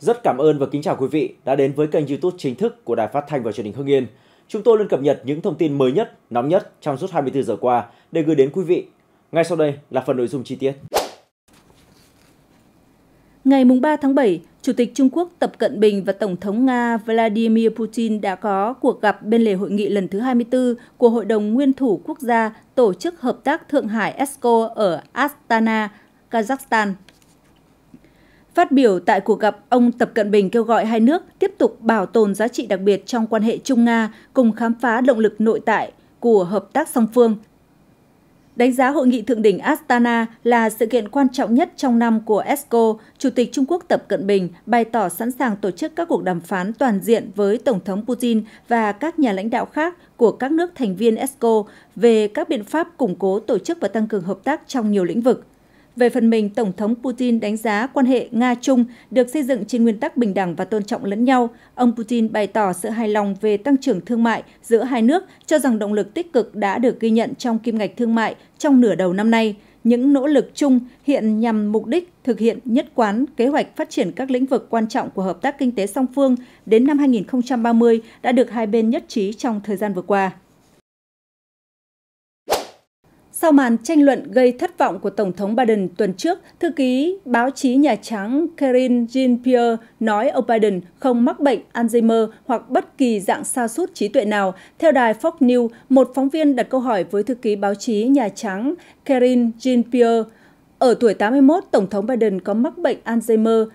Rất cảm ơn và kính chào quý vị đã đến với kênh YouTube chính thức của Đài Phát thanh và Truyền hình Hưng Yên. Chúng tôi luôn cập nhật những thông tin mới nhất, nóng nhất trong suốt 24 giờ qua để gửi đến quý vị. Ngay sau đây là phần nội dung chi tiết. Ngày 3 tháng 7, Chủ tịch Trung Quốc Tập Cận Bình và Tổng thống Nga Vladimir Putin đã có cuộc gặp bên lề hội nghị lần thứ 24 của Hội đồng Nguyên thủ Quốc gia Tổ chức Hợp tác Thượng Hải ESCO ở Astana, Kazakhstan. Phát biểu tại cuộc gặp, ông Tập Cận Bình kêu gọi hai nước tiếp tục bảo tồn giá trị đặc biệt trong quan hệ Trung-Nga cùng khám phá động lực nội tại của hợp tác song phương. Đánh giá hội nghị thượng đỉnh Astana là sự kiện quan trọng nhất trong năm của ESCO, Chủ tịch Trung Quốc Tập Cận Bình bày tỏ sẵn sàng tổ chức các cuộc đàm phán toàn diện với Tổng thống Putin và các nhà lãnh đạo khác của các nước thành viên ESCO về các biện pháp củng cố tổ chức và tăng cường hợp tác trong nhiều lĩnh vực về phần mình, Tổng thống Putin đánh giá quan hệ Nga-Trung được xây dựng trên nguyên tắc bình đẳng và tôn trọng lẫn nhau. Ông Putin bày tỏ sự hài lòng về tăng trưởng thương mại giữa hai nước, cho rằng động lực tích cực đã được ghi nhận trong kim ngạch thương mại trong nửa đầu năm nay. Những nỗ lực chung hiện nhằm mục đích thực hiện nhất quán kế hoạch phát triển các lĩnh vực quan trọng của hợp tác kinh tế song phương đến năm 2030 đã được hai bên nhất trí trong thời gian vừa qua. Sau màn tranh luận gây thất vọng của Tổng thống Biden tuần trước, thư ký báo chí Nhà Trắng Karine Jean-Pierre nói ông Biden không mắc bệnh Alzheimer hoặc bất kỳ dạng sa sút trí tuệ nào. Theo đài Fox News, một phóng viên đặt câu hỏi với thư ký báo chí Nhà Trắng Karine Jean-Pierre, ở tuổi 81, Tổng thống Biden có mắc bệnh Alzheimer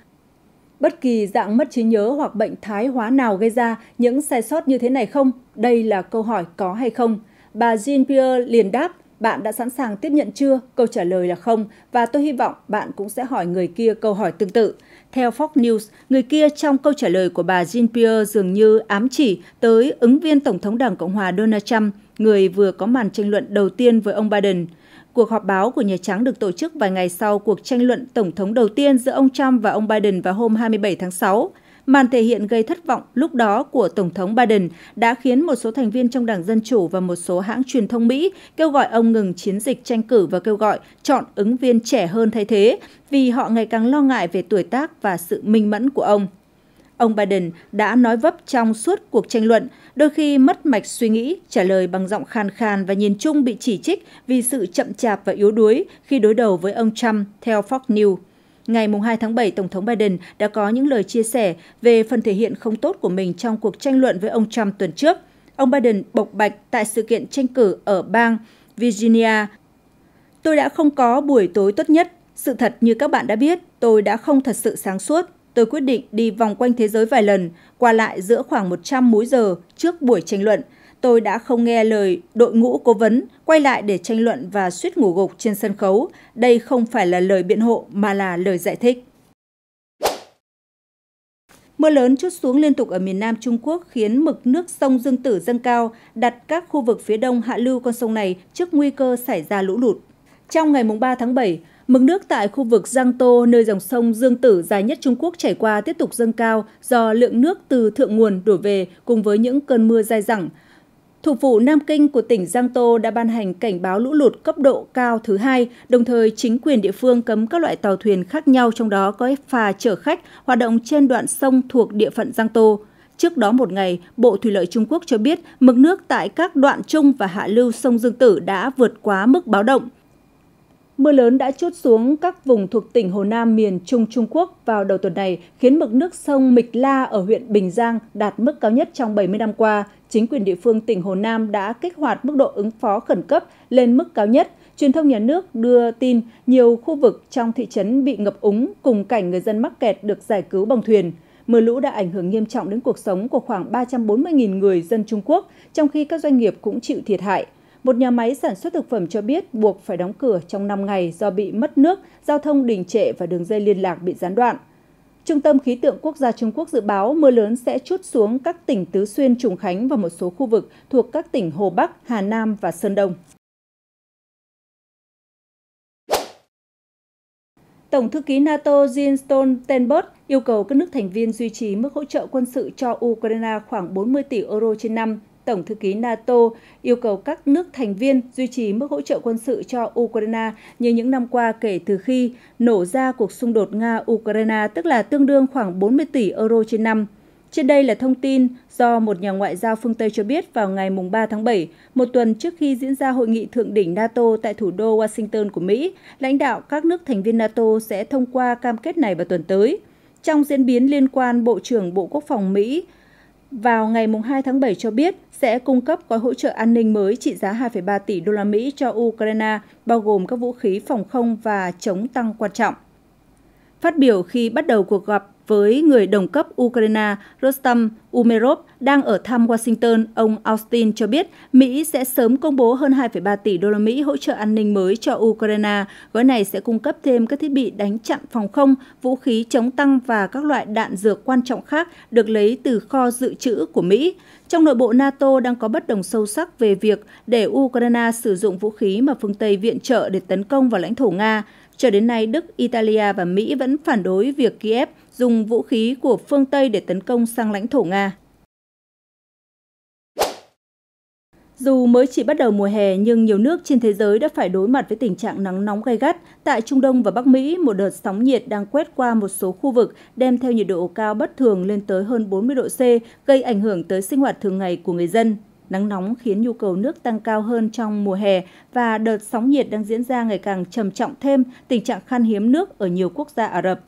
bất kỳ dạng mất trí nhớ hoặc bệnh thái hóa nào gây ra những sai sót như thế này không? Đây là câu hỏi có hay không? Bà Jean Pierre liền đáp, bạn đã sẵn sàng tiếp nhận chưa? Câu trả lời là không và tôi hy vọng bạn cũng sẽ hỏi người kia câu hỏi tương tự. Theo Fox News, người kia trong câu trả lời của bà Jean Pierre dường như ám chỉ tới ứng viên Tổng thống Đảng Cộng hòa Donald Trump, người vừa có màn tranh luận đầu tiên với ông Biden. Cuộc họp báo của Nhà Trắng được tổ chức vài ngày sau cuộc tranh luận Tổng thống đầu tiên giữa ông Trump và ông Biden vào hôm 27 tháng 6. Màn thể hiện gây thất vọng lúc đó của Tổng thống Biden đã khiến một số thành viên trong Đảng Dân Chủ và một số hãng truyền thông Mỹ kêu gọi ông ngừng chiến dịch tranh cử và kêu gọi chọn ứng viên trẻ hơn thay thế vì họ ngày càng lo ngại về tuổi tác và sự minh mẫn của ông. Ông Biden đã nói vấp trong suốt cuộc tranh luận, đôi khi mất mạch suy nghĩ, trả lời bằng giọng khàn khàn và nhìn chung bị chỉ trích vì sự chậm chạp và yếu đuối khi đối đầu với ông Trump, theo Fox News. Ngày 2 tháng 7, Tổng thống Biden đã có những lời chia sẻ về phần thể hiện không tốt của mình trong cuộc tranh luận với ông Trump tuần trước. Ông Biden bộc bạch tại sự kiện tranh cử ở bang Virginia. Tôi đã không có buổi tối tốt nhất. Sự thật như các bạn đã biết, tôi đã không thật sự sáng suốt. Tôi quyết định đi vòng quanh thế giới vài lần, qua lại giữa khoảng 100 múi giờ trước buổi tranh luận – tôi đã không nghe lời đội ngũ cố vấn quay lại để tranh luận và suýt ngủ gục trên sân khấu. Đây không phải là lời biện hộ mà là lời giải thích. Mưa lớn chút xuống liên tục ở miền Nam Trung Quốc khiến mực nước sông Dương Tử dâng cao, đặt các khu vực phía đông hạ lưu con sông này trước nguy cơ xảy ra lũ lụt. Trong ngày 3 tháng 7, mực nước tại khu vực Giang Tô, nơi dòng sông Dương Tử dài nhất Trung Quốc chảy qua tiếp tục dâng cao do lượng nước từ thượng nguồn đổ về cùng với những cơn mưa dai dẳng, Thủ phủ Nam Kinh của tỉnh Giang Tô đã ban hành cảnh báo lũ lụt cấp độ cao thứ hai, đồng thời chính quyền địa phương cấm các loại tàu thuyền khác nhau trong đó có phà chở khách hoạt động trên đoạn sông thuộc địa phận Giang Tô. Trước đó một ngày, Bộ Thủy lợi Trung Quốc cho biết mực nước tại các đoạn trung và hạ lưu sông Dương Tử đã vượt quá mức báo động. Mưa lớn đã chút xuống các vùng thuộc tỉnh Hồ Nam miền Trung Trung Quốc vào đầu tuần này, khiến mực nước sông Mịch La ở huyện Bình Giang đạt mức cao nhất trong 70 năm qua, chính quyền địa phương tỉnh Hồ Nam đã kích hoạt mức độ ứng phó khẩn cấp lên mức cao nhất. Truyền thông nhà nước đưa tin nhiều khu vực trong thị trấn bị ngập úng cùng cảnh người dân mắc kẹt được giải cứu bằng thuyền. Mưa lũ đã ảnh hưởng nghiêm trọng đến cuộc sống của khoảng 340.000 người dân Trung Quốc, trong khi các doanh nghiệp cũng chịu thiệt hại. Một nhà máy sản xuất thực phẩm cho biết buộc phải đóng cửa trong 5 ngày do bị mất nước, giao thông đình trệ và đường dây liên lạc bị gián đoạn. Trung tâm Khí tượng Quốc gia Trung Quốc dự báo mưa lớn sẽ chút xuống các tỉnh Tứ Xuyên, Trùng Khánh và một số khu vực thuộc các tỉnh Hồ Bắc, Hà Nam và Sơn Đông. Tổng thư ký NATO Jens Stoltenberg yêu cầu các nước thành viên duy trì mức hỗ trợ quân sự cho Ukraine khoảng 40 tỷ euro trên năm Tổng thư ký NATO yêu cầu các nước thành viên duy trì mức hỗ trợ quân sự cho Ukraine như những năm qua kể từ khi nổ ra cuộc xung đột Nga-Ukraine, tức là tương đương khoảng 40 tỷ euro trên năm. Trên đây là thông tin do một nhà ngoại giao phương Tây cho biết vào ngày 3 tháng 7, một tuần trước khi diễn ra hội nghị thượng đỉnh NATO tại thủ đô Washington của Mỹ, lãnh đạo các nước thành viên NATO sẽ thông qua cam kết này vào tuần tới. Trong diễn biến liên quan, Bộ trưởng Bộ Quốc phòng Mỹ vào ngày 2 tháng 7 cho biết sẽ cung cấp gói hỗ trợ an ninh mới trị giá 2,3 tỷ đô la Mỹ cho Ukraine, bao gồm các vũ khí phòng không và chống tăng quan trọng. Phát biểu khi bắt đầu cuộc gặp với người đồng cấp Ukraine Rostam Umerov đang ở thăm Washington, ông Austin cho biết Mỹ sẽ sớm công bố hơn 2,3 tỷ đô la Mỹ hỗ trợ an ninh mới cho Ukraine. Gói này sẽ cung cấp thêm các thiết bị đánh chặn phòng không, vũ khí chống tăng và các loại đạn dược quan trọng khác được lấy từ kho dự trữ của Mỹ. Trong nội bộ NATO đang có bất đồng sâu sắc về việc để Ukraine sử dụng vũ khí mà phương Tây viện trợ để tấn công vào lãnh thổ Nga. Cho đến nay, Đức, Italia và Mỹ vẫn phản đối việc Kiev dùng vũ khí của phương Tây để tấn công sang lãnh thổ Nga. Dù mới chỉ bắt đầu mùa hè nhưng nhiều nước trên thế giới đã phải đối mặt với tình trạng nắng nóng gay gắt. Tại Trung Đông và Bắc Mỹ, một đợt sóng nhiệt đang quét qua một số khu vực đem theo nhiệt độ cao bất thường lên tới hơn 40 độ C, gây ảnh hưởng tới sinh hoạt thường ngày của người dân. Nắng nóng khiến nhu cầu nước tăng cao hơn trong mùa hè và đợt sóng nhiệt đang diễn ra ngày càng trầm trọng thêm tình trạng khan hiếm nước ở nhiều quốc gia Ả Rập.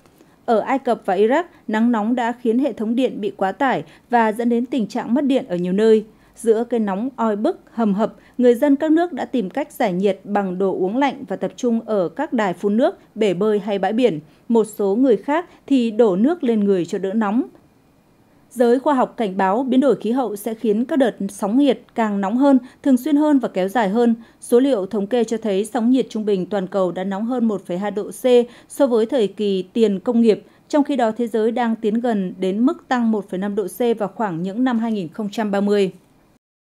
Ở Ai Cập và Iraq, nắng nóng đã khiến hệ thống điện bị quá tải và dẫn đến tình trạng mất điện ở nhiều nơi. Giữa cái nóng oi bức, hầm hập, người dân các nước đã tìm cách giải nhiệt bằng đồ uống lạnh và tập trung ở các đài phun nước, bể bơi hay bãi biển. Một số người khác thì đổ nước lên người cho đỡ nóng, Giới khoa học cảnh báo biến đổi khí hậu sẽ khiến các đợt sóng nhiệt càng nóng hơn, thường xuyên hơn và kéo dài hơn. Số liệu thống kê cho thấy sóng nhiệt trung bình toàn cầu đã nóng hơn 1,2 độ C so với thời kỳ tiền công nghiệp, trong khi đó thế giới đang tiến gần đến mức tăng 1,5 độ C vào khoảng những năm 2030.